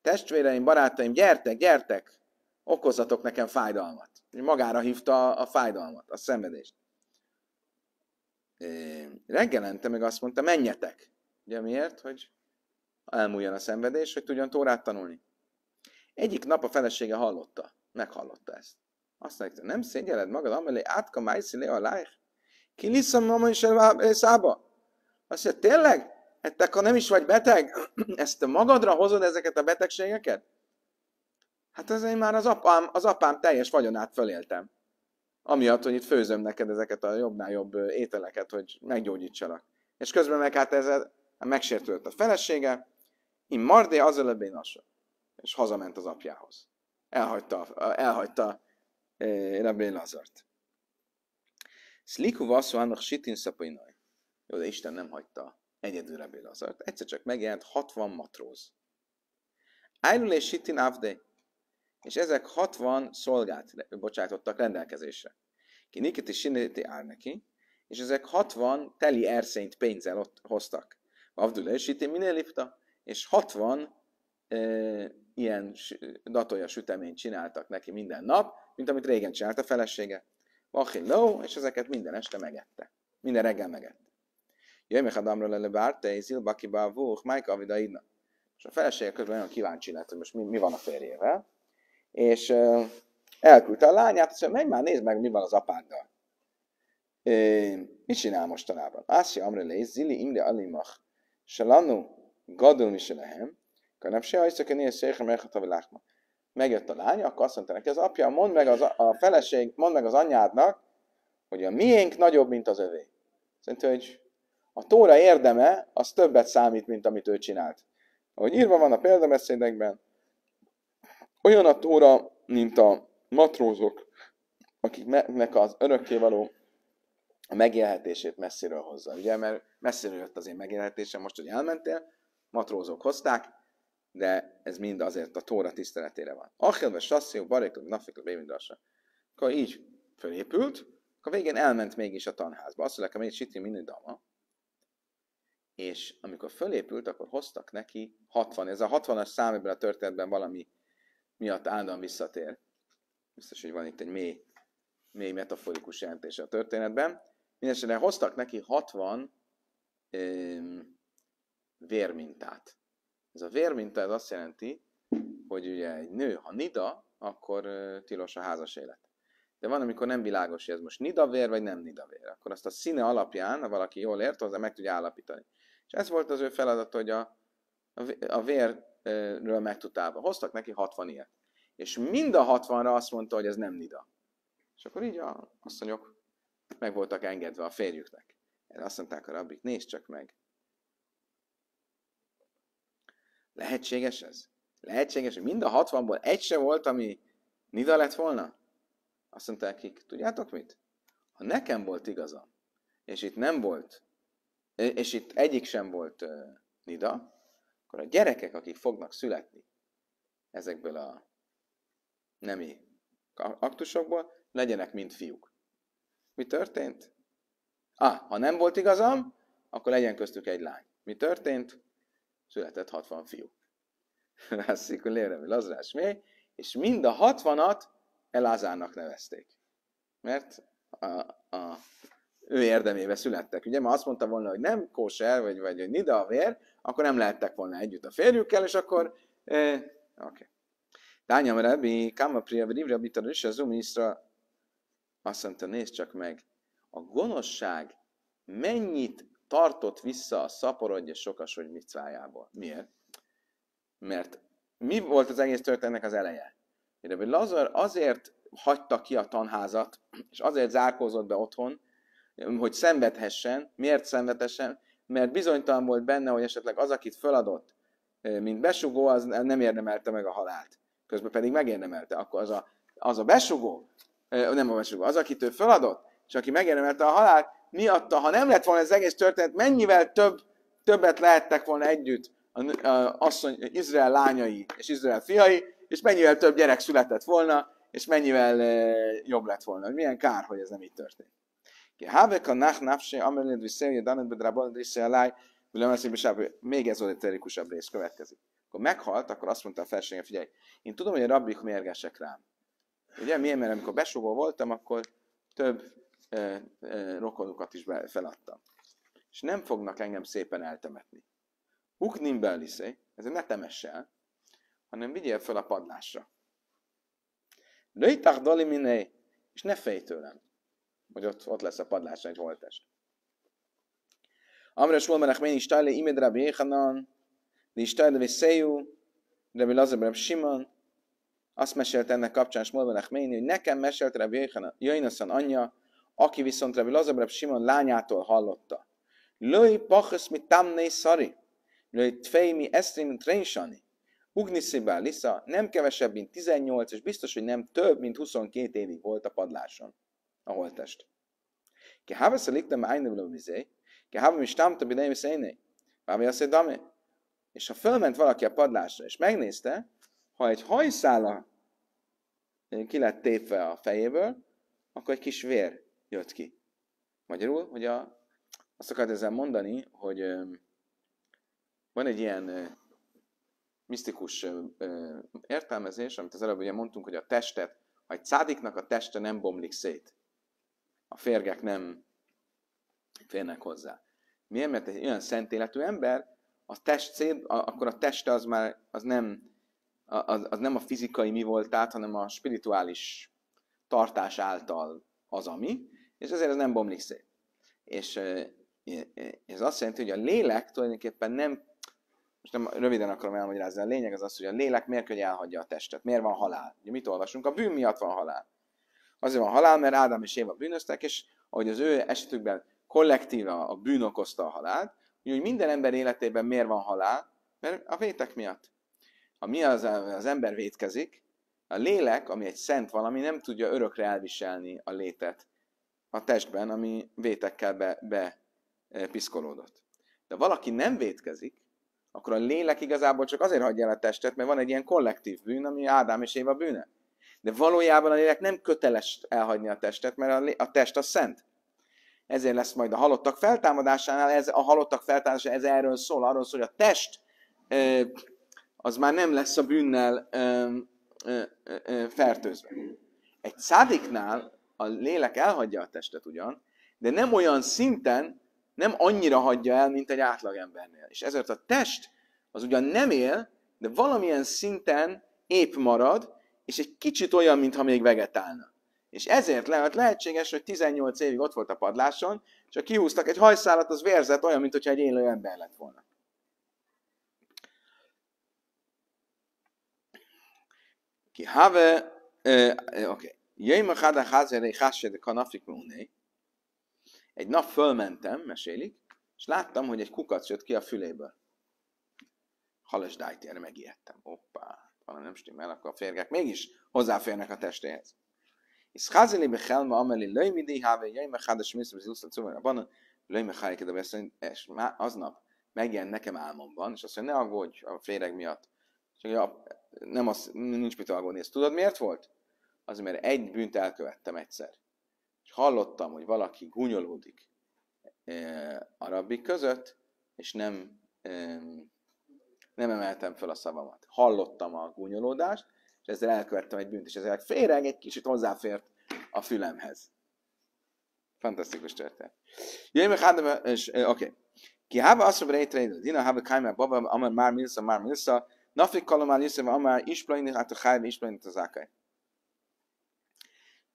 testvéreim, barátaim, gyertek, gyertek, okozatok nekem fájdalmat. Magára hívta a fájdalmat, a szenvedést. Reggelente meg azt mondta, menjetek. Ugye miért? Hogy elmúljon a szenvedés, hogy tudjon Tórát tanulni. Egyik nap a felesége hallotta, meghallotta ezt. Azt mondta, nem szégyeled magad, amelé átka májszi le a Ki liszom mamon is szába. Azt mondja, tényleg? Hát te, ha nem is vagy beteg, ezt te magadra hozod ezeket a betegségeket? Hát ez én már az apám, az apám teljes vagyonát föléltem. Amiatt, hogy itt főzöm neked ezeket a jobbnál jobb ételeket, hogy meggyógyítsalak. És közben meg hát ezzel megsértődött a felesége, én mardé az előbb én És hazament az apjához. Elhagyta, elhagyta Rabbi Lazart. Szliku vasszó annak sitin szapainaj. Jó, de Isten nem hagyta egyedül Rabbi Lazart. Egyszer csak megjelent 60 matróz. Ájlul és sitin avdej és ezek 60 szolgát bocsátottak rendelkezésre. Ki nikiti siniti áll neki, és ezek 60 teli erszényt pénzzel ott hoztak. Avdule minél minélipta, és 60 e, ilyen datolja süteményt csináltak neki minden nap, mint amit régen csinált a felesége. Ló, és ezeket minden este megette. Minden reggel megette. a damra lele bárte, zilbaki bávúh, májka avidaidna. És a felesége közben olyan kíváncsi lett, hogy most mi, mi van a férjével és elküldte a lányát, azt mondja, menj már, nézd meg, mi van az apáddal. Mit csinál mostanában? Ászi Amre Léz, Zili Imre Alimach, Salanu Gadul Miselehem, Kanap se hajszak, Nél Székha Merhata Vilákma. Megjött a lány, akkor azt mondta neki, az apja, mondd meg az, a feleség, mondd meg az anyádnak, hogy a miénk nagyobb, mint az övé. Szerintem, hogy a tóra érdeme, az többet számít, mint amit ő csinált. Ahogy írva van a példabeszédekben, olyan a tóra, mint a matrózok, akiknek az örökkévaló a megélhetését messziről hozza. Ugye, mert messziről jött az én megélhetésem, most, hogy elmentél, matrózok hozták, de ez mind azért a tóra tiszteletére van. Achilve, Sasszió, Baréklub, Nafik Bémindrasa. Akkor így fölépült, akkor végén elment mégis a tanházba. Azt mondja, hogy Sitri Mini dama. És amikor fölépült, akkor hoztak neki 60. Ez a 60-as szám ebben a történetben valami miatt áldan visszatér. Biztos, hogy van itt egy mély, mély metaforikus jelentése a történetben. Mindenesetre hoztak neki 60 öm, vérmintát. Ez a vérminta ez azt jelenti, hogy ugye egy nő, ha nida, akkor ö, tilos a házas élet. De van, amikor nem világos, hogy ez most Nida vér vagy nem Nida vér. Akkor azt a színe alapján, ha valaki jól ért, hozzá meg tudja állapítani. És ez volt az ő feladat, hogy a, a vér ről megtudtálva. Hoztak neki 60 ilyet. És mind a 60-ra azt mondta, hogy ez nem nida. És akkor így a asszonyok meg voltak engedve a férjüknek. Erre azt mondták a rabbik, nézd csak meg. Lehetséges ez? Lehetséges, hogy mind a 60-ból egy sem volt, ami nida lett volna? Azt mondták kik, tudjátok mit? Ha nekem volt igaza, és itt nem volt, és itt egyik sem volt uh, nida, akkor a gyerekek, akik fognak születni ezekből a nemi aktusokból, legyenek mind fiúk. Mi történt? Á, ah, ha nem volt igazam, akkor legyen köztük egy lány. Mi történt? Született 60 fiú. Lászikul mi lazrás mi? és mind a 60-at Elázának nevezték. Mert a, a, ő érdemébe születtek. Ugye ma azt mondta volna, hogy nem kóser, vagy, vagy hogy nida a vér, akkor nem lehettek volna együtt a férjükkel, és akkor... Eh, Oké. Okay. Tányam Rebbi, Káma Priya, Rivra, Bitar, és az Umiszra azt mondta, nézd csak meg, a gonoszság mennyit tartott vissza a szaporodja sokas, hogy micvájából. Miért? Mert mi volt az egész történetnek az eleje? Rebbi Lazar azért hagyta ki a tanházat, és azért zárkózott be otthon, hogy szenvedhessen. Miért szenvedhessen? mert bizonytalan volt benne, hogy esetleg az, akit föladott, mint besugó, az nem érdemelte meg a halált. Közben pedig megérdemelte. Akkor az a, az a besugó, nem a besugó, az, akit ő föladott, és aki megérdemelte a halált, miatta, ha nem lett volna ez egész történet, mennyivel több, többet lehettek volna együtt a, a asszony, Izrael lányai és Izrael fiai, és mennyivel több gyerek született volna, és mennyivel jobb lett volna. Milyen kár, hogy ez nem így történt. Ki hávek a nach nafse, amelnéd viszelje, danet bedrábon, része aláj, még ezoterikusabb rész következik. Akkor meghalt, akkor azt mondta a felsége, figyelj, én tudom, hogy a rabbik mérgesek rám. Ugye miért? Mert amikor besúgó voltam, akkor több e, e, rokonukat is be, feladtam. És nem fognak engem szépen eltemetni. Uknim beliszé, Ez ne temess el, hanem vigyél fel a padlásra. Lőjtach dali és ne fejtőlem. tőlem hogy ott, ott lesz a padláson egy holtest. Amra Shmuel Menachmén is tajle imed Rabbi Yechanan, de is tajle Veszeju, Rabbi Lazar Rabbi Simon, azt mesélte ennek kapcsán Shmuel Menachmén, hogy nekem mesélte Rabbi Jainasan anyja, aki viszont Rabbi Lazar Rabbi Simon lányától hallotta. Lői pachos mi tamné szari, lői tfej mi esztrim mint Ugniszibá Lisa nem kevesebb, mint 18, és biztos, hogy nem több, mint 22 évig volt a padláson a holttest. Kehave se liegt am einen Blum izé, kehave mi stamta bidei mi széné, vámi azt dame. És ha fölment valaki a padlásra, és megnézte, ha egy hajszála eh, ki lett tépve a fejéből, akkor egy kis vér jött ki. Magyarul, hogy a, azt akart ezzel mondani, hogy ö, eh, van egy ilyen ö, eh, misztikus ö, ö, értelmezés, amit az előbb ugye mondtunk, hogy a testet, ha egy szádiknak a teste nem bomlik szét, a férgek nem férnek hozzá. Miért? Mert egy olyan szent életű ember, a test szép, akkor a teste az már az nem, az, az nem a fizikai mi volt át, hanem a spirituális tartás által az, ami, és ezért ez nem bomlik szét. És ez azt jelenti, hogy a lélek tulajdonképpen nem, most nem röviden akarom elmagyarázni, a lényeg az az, hogy a lélek miért kell, elhagyja a testet, miért van halál. Ugye mit olvasunk? A bűn miatt van halál. Azért van halál, mert Ádám és Éva bűnöztek, és ahogy az ő esetükben kollektíva a bűn okozta a halált, úgy minden ember életében miért van halál? Mert a vétek miatt. Ha mi az, az ember vétkezik, a lélek, ami egy szent valami, nem tudja örökre elviselni a létet a testben, ami vétekkel be, be e, piszkolódott. De valaki nem vétkezik, akkor a lélek igazából csak azért hagyja el a testet, mert van egy ilyen kollektív bűn, ami Ádám és Éva bűne. De valójában a lélek nem köteles elhagyni a testet, mert a test a szent. Ezért lesz majd a halottak feltámadásánál, ez, a halottak feltámadása ez erről szól, arról szól, hogy a test az már nem lesz a bűnnel fertőzve. Egy szádiknál a lélek elhagyja a testet ugyan, de nem olyan szinten, nem annyira hagyja el, mint egy átlagembernél. És ezért a test az ugyan nem él, de valamilyen szinten épp marad, és egy kicsit olyan, mintha még vegetálna. És ezért lehet lehetséges, hogy 18 évig ott volt a padláson, és ha kihúztak egy hajszálat, az vérzett olyan, mintha egy élő ember lett volna. Ki have, oké, jöjjön a hada házere, hásere, de kanafik Egy nap fölmentem, mesélik, és láttam, hogy egy kukac jött ki a füléből. Halasdájt erre megijedtem. Hoppá, valami nem stimmel, akkor a férgek mégis hozzáférnek a testéhez. És házeli bechelma ameli löjmidi háve jöjme hádes mészre az uszat szóval abban, löjme hájke de beszélni, és már aznap megjelent nekem álmomban, és azt mondja, ne aggódj a féreg miatt. és ja, nem az, nincs mit aggódni. Ezt tudod miért volt? Az, mert egy bűnt elkövettem egyszer. És hallottam, hogy valaki gúnyolódik e, eh, arabik között, és nem e, nem emeltem fel a szavamat. Hallottam a gúnyolódást, és ezzel elkövettem egy bűnt, és ezzel féreg egy kicsit hozzáfért a fülemhez. Fantasztikus történet. Jöjjön meg, hát, oké. Ki hába azt mondja, rejtre, dina hába kájmá baba, amár már milsza, már milsza, nafik kalomán jösszöve, amár isplaini, hát a hájba isplaini az ákai.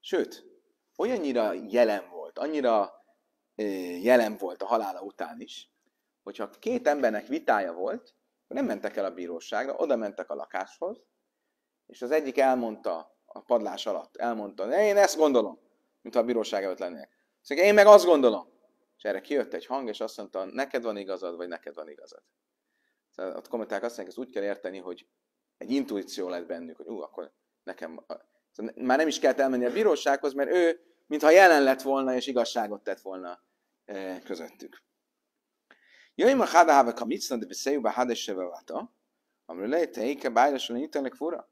Sőt, olyannyira jelen volt, annyira jelen volt a halála után is, hogyha két embernek vitája volt, nem mentek el a bíróságra, oda mentek a lakáshoz, és az egyik elmondta a padlás alatt, elmondta, én ezt gondolom, mintha a bíróság előtt lennének. Szóval én meg azt gondolom. És erre kijött egy hang, és azt mondta, neked van igazad, vagy neked van igazad. Szóval ott kommenták azt mondják, ezt úgy kell érteni, hogy egy intuíció lett bennük, hogy ú, akkor nekem... Szóval már nem is kellett elmenni a bírósághoz, mert ő, mintha jelen lett volna, és igazságot tett volna eh, közöttük. Jöjjön a háda háve kamicna, de beszéljük be háda sevevata. Amiről lehet, te éke bájrásra nyitelnek fura.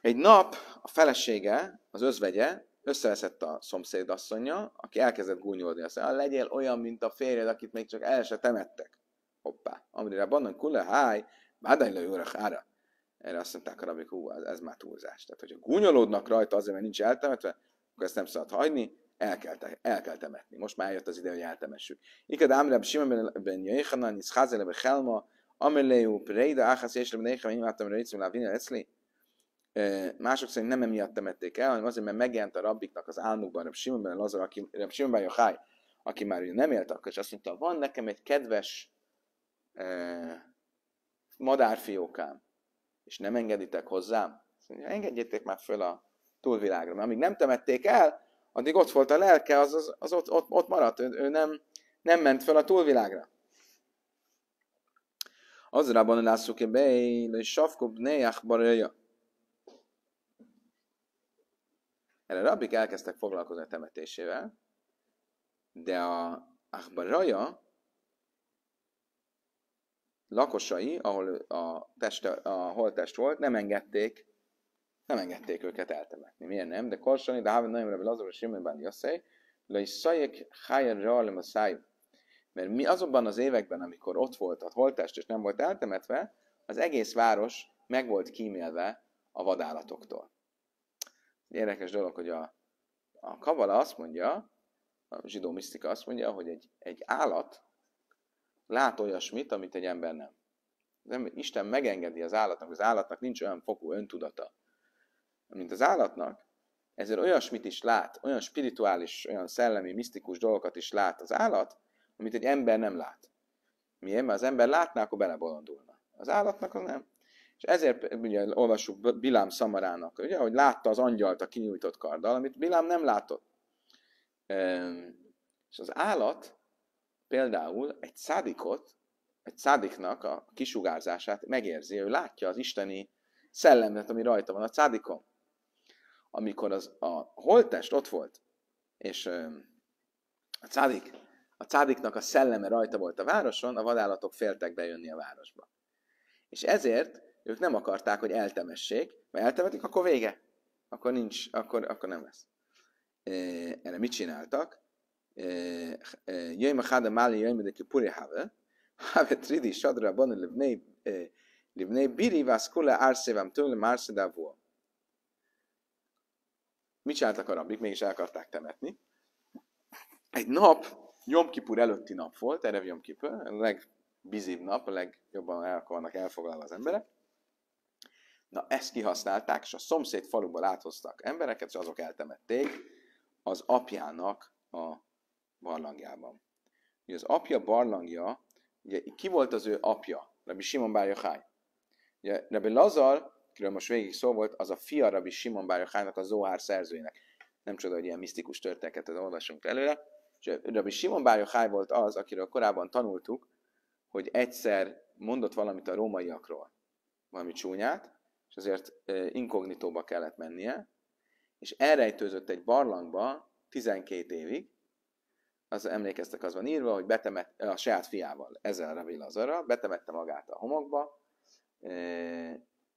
Egy nap a felesége, az özvegye, összeveszett a szomszéd asszonya, aki elkezdett gúnyolni azt, mondja, ah, legyél olyan, mint a férjed, akit még csak el se temettek. Hoppá. Amire bannan kule háj, bádány lőjórek ára. Erre azt mondták a rabik, hú, ez, ez már túlzás. Tehát, hogyha gúnyolódnak rajta azért, mert nincs eltemetve, akkor ezt nem szabad hagyni, el kell, el kell temetni. Most már jött az ide, hogy eltemessük. Iked Amrab Simon ben Jehanan, Iszházele ben Helma, Ameleu, Preida, Áhász, én ben Jehanan, Imádtam, Rejcim, Lávina, Eszli. Mások szerint nem emiatt temették el, hanem azért, mert megjelent a rabbiknak az álmukban, Rab Simon ben Lazar, aki, Rab Simon ben Johai, aki már ugye nem élt akkor, és azt mondta, van nekem egy kedves eh, madárfiókám, és nem engeditek hozzám. engedjétek már föl a túlvilágra, mert amíg nem temették el, addig ott volt a lelke, az, az, az ott, ott, ott maradt, ő, ő nem, nem ment fel a túlvilágra. Az rában lászuk be, hogy safkob nejach barja. Erre rabik elkezdtek foglalkozni a temetésével, de a Ahbaraja lakosai, ahol a, teste, a holtest volt, nem engedték nem engedték őket eltemetni. Miért nem? De Korsani, de Háven nagyon Lazar és Simon Báli Jasszai, Le is Szajek Hájer rálem a száj. Mert mi azokban az években, amikor ott volt a holtest és nem volt eltemetve, az egész város meg volt kímélve a vadállatoktól. Érdekes dolog, hogy a, a kavala azt mondja, a zsidó misztika azt mondja, hogy egy, egy állat lát olyasmit, amit egy ember nem. nem Isten megengedi az állatnak, az állatnak nincs olyan fokú öntudata, mint az állatnak, ezért olyasmit is lát, olyan spirituális, olyan szellemi, misztikus dolgokat is lát az állat, amit egy ember nem lát. Miért? Mert az ember látná, akkor belebolondulna. Az állatnak az nem. És ezért ugye olvassuk Bilám szamarának, ugye, hogy látta az angyalt a kinyújtott karddal, amit Bilám nem látott. és az állat például egy szádikot, egy szádiknak a kisugárzását megérzi, ő látja az isteni szellemet, ami rajta van a szádikon amikor az, a holttest ott volt, és a cádik, a cádiknak a szelleme rajta volt a városon, a vadállatok féltek bejönni a városba. És ezért ők nem akarták, hogy eltemessék, mert eltemetik, akkor vége. Akkor nincs, akkor, akkor nem lesz. Erre mit csináltak? a háda máli jöjjön de kipuri have, have tridi sadra banu livnei biri vászkule árszévám tőle márszedávó. Mit csináltak a rabbik? Mégis el akarták temetni. Egy nap, Jomkipur előtti nap volt, erre Jomkipur, a legbizibb nap, a legjobban el akarnak elfoglalva az emberek. Na, ezt kihasználták, és a szomszéd faluból áthoztak embereket, és azok eltemették az apjának a barlangjában. Ugye az apja barlangja, ugye ki volt az ő apja? Rabbi Simon Bar Yochai. Ugye Rabbi Lazar akiről most végig szó volt, az a fia Rabbi Simon Bárjokhának a Zohár szerzőjének. Nem csoda, hogy ilyen misztikus történetet olvasunk előre. És Rabbi Simon Bárjokháj volt az, akiről korábban tanultuk, hogy egyszer mondott valamit a rómaiakról, valami csúnyát, és azért inkognitóba kellett mennie, és elrejtőzött egy barlangba 12 évig, az emlékeztek, az van írva, hogy betemet, a saját fiával, ezzel Rabbi Lazara, betemette magát a homokba,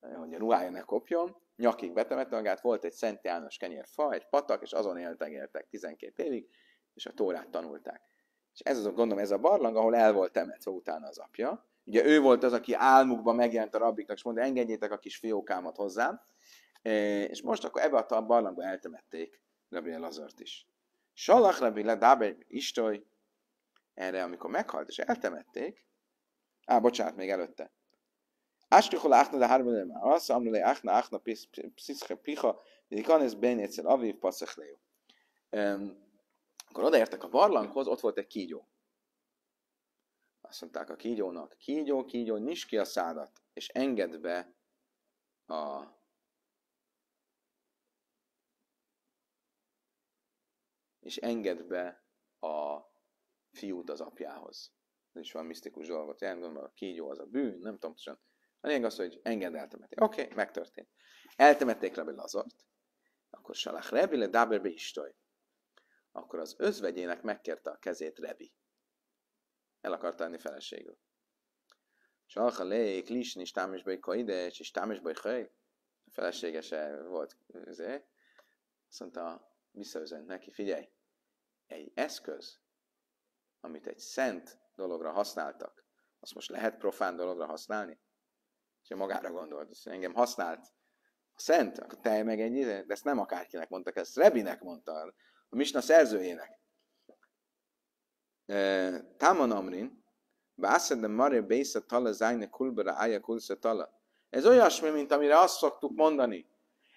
hogy a ruhája ne kopjon, nyakig betemette magát, volt egy Szent János kenyérfa, egy patak, és azon éltek, éltek 12 évig, és a Tórát tanulták. És ez az, gondolom, ez a barlang, ahol el volt temetve utána az apja. Ugye ő volt az, aki álmukban megjelent a rabbiknak, és mondta, engedjétek a kis fiókámat hozzám. E, és most akkor ebbe a barlangba eltemették Rabbi Lazart is. Salach Rabbi Ledábe Istoly, erre amikor meghalt és eltemették, á, bocsánat, még előtte, Ástrichol achna de hárba nem árasz, amrele achna achna pisziszke piha, de ben benyegyszer avív passzach leo. Akkor odaértek a barlanghoz, ott volt egy kígyó. Azt mondták a kígyónak, kígyó, kígyó, nyisd ki a szádat, és engedd be a és engedd be a fiút az apjához. Ez is van misztikus dolgot, jelent, a kígyó az a bűn, nem tudom, a lényeg az, hogy enged eltemetni. Oké, okay, megtörtént. Eltemették Rabbi Lazart, akkor Salah Rebi le Daberbe Istoj. Akkor az özvegyének megkérte a kezét Rebi. El akart tenni feleségül. Salach Leik, Lisni, Stámisbaj Kaides, és Stámisbaj Haj. A feleségese volt, azért. Azt mondta, visszaüzent neki, figyelj, egy eszköz, amit egy szent dologra használtak, azt most lehet profán dologra használni? És magára gondolt, azt engem használt a szent, akkor te meg ennyi, de ezt nem akárkinek mondtak, ezt Rebinek mondta, a Misna szerzőjének. Taman Amrin, Bászedem Mare Bésze Tala Zájne Kulbara aja Kulsze Tala. Ez olyasmi, mint amire azt szoktuk mondani.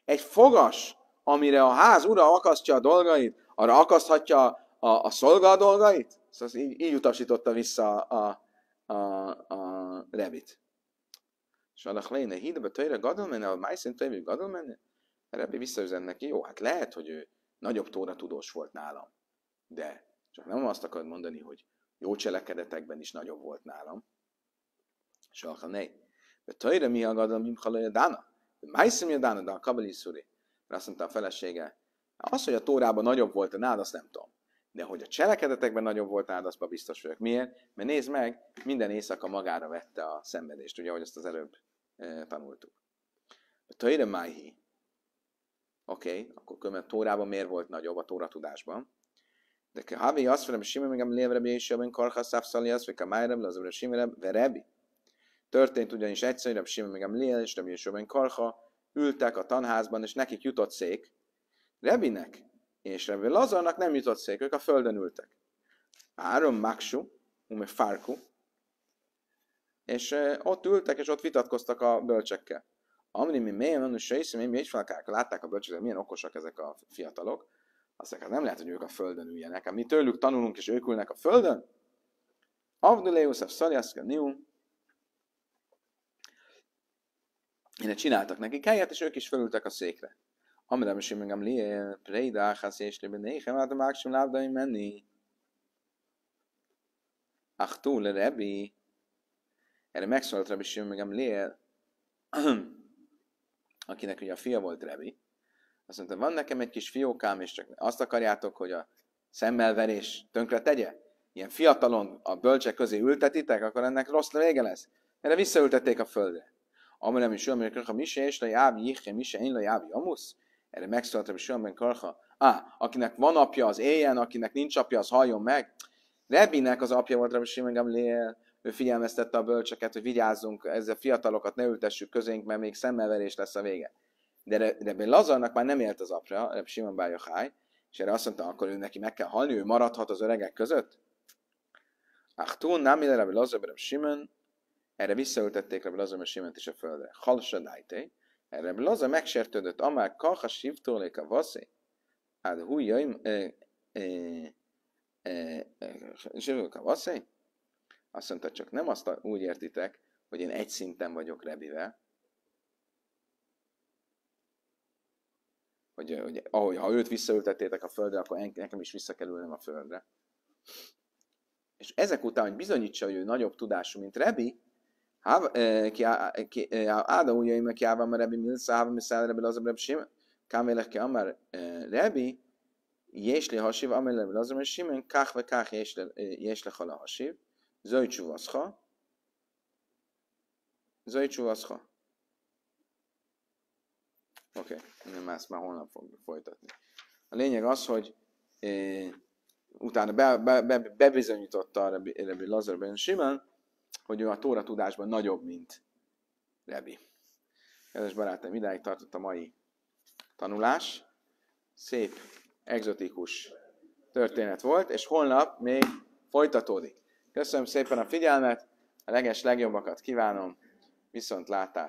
Egy fogas, amire a ház ura akasztja a dolgait, arra akaszthatja a, a, szolga a dolgait? Szóval így, így utasította vissza a, a, a, a Rebit. És Alakleine híd, a töjre gadol menne, a májszint töjre gadol menne. Rebbi visszaüzen neki, jó, hát lehet, hogy ő nagyobb tóra tudós volt nálam, de csak nem azt akarod mondani, hogy jó cselekedetekben is nagyobb volt nálam. És Alakleine, de töjre mi a gadol, mi a dána? Májszim a dána, de a kabeli szuri. Mert azt mondta a felesége, az, hogy a tórában nagyobb volt a nád, azt nem tudom. De hogy a cselekedetekben nagyobb volt áldozatban, biztos vagyok. Miért? Mert nézd meg, minden éjszaka magára vette a szenvedést, ugye, ahogy azt az előbb Eh, tanultuk. Töjre Májhi, oké, akkor a Tórában miért volt nagyobb a Tóra tudásban? De ke havi azt felem simi megem lévrebi és jobban karhaszáv azt, vagy az lazabra simereb, verebi. Történt ugyanis egyszer, hogy simi megem lél, és rebi és jobban karha, ültek a tanházban, és nekik jutott szék. Rebinek és rebi lazarnak nem jutott szék, ők a földön ültek. Áron maksu, ume farku, és ott ültek, és ott vitatkoztak a bölcsekkel. Amri mi mélyen önös se sejszem, én is látták a bölcsek, milyen okosak ezek a fiatalok. Azt mondják, nem lehet, hogy ők a földön üljenek. Mi tőlük tanulunk, és ők ülnek a földön? Avduleus, Szariaszka, Niu. Én csináltak nekik helyet, és ők is felültek a székre. Amire most engem liél, prédáhász és lében néhem át a máksim lábdaim menni. Ach, túl, rebi, erre megszólalt Rabbi Simon Gamliel, akinek ugye a fia volt Rebi, azt mondta, van nekem egy kis fiókám, és csak azt akarjátok, hogy a szemmelverés tönkre tegye? Ilyen fiatalon a bölcsek közé ültetitek, akkor ennek rossz vége lesz. Erre visszaültették a földre. Amire mi jön, hogy mise, és la jávi jihe, mise, én la jávi amusz. Erre megszólalt Rabbi Simon Karha, á, akinek van apja, az éljen, akinek nincs apja, az halljon meg. Rebinek az apja volt Rabbi Simon Gamliel, ő figyelmeztette a bölcseket, hogy vigyázzunk, ezzel fiatalokat ne ültessük közénk, mert még szemmelverés lesz a vége. De Rebbe Lazarnak már nem élt az apja, Rebbi Simon Bályokháj, és erre azt mondta, akkor ő neki meg kell halni, ő maradhat az öregek között? Achtun, nem ide Rebbe Lazar, Rebbi Simon, erre visszaültették Rebbi Lazar, Rebbi Simon is a földre. Halsa dájté, erre Rebbi Lazar megsértődött, amár kaha sivtólék a vaszé, hát hújaim, eh, eh, eh, sivtólék a vaszé, azt mondta, csak nem azt úgy értitek, hogy én egy szinten vagyok Rebivel, hogy, hogy ahogy, ha őt visszaültettétek a földre, akkor en, nekem is vissza kell ülnem a földre. És ezek után, hogy bizonyítsa, hogy ő nagyobb tudású, mint Rebi, Áda meg aki Ávam Rebi Milsa, Ávam Misza Rebi Lazar Rebi Simon, Kámélek ki amár Rebi, Jésli Hasiv, Amel Rebi Lazar Rebi Simon, Kach ve Kach Jésli Hala Hasiv, Zöld csuvaszha. Zöld csuvaszha. Oké, okay. már más már holnap fogjuk folytatni. A lényeg az, hogy é, eh, utána be, be, be, bebizonyította a Rebbi, Rebbi Lazar Ben Simon, hogy ő a Tóra tudásban nagyobb, mint Rebbi. Kedves barátaim, idáig tartott a mai tanulás. Szép, egzotikus történet volt, és holnap még folytatódik. Köszönöm szépen a figyelmet, a leges legjobbakat kívánom, viszont látás.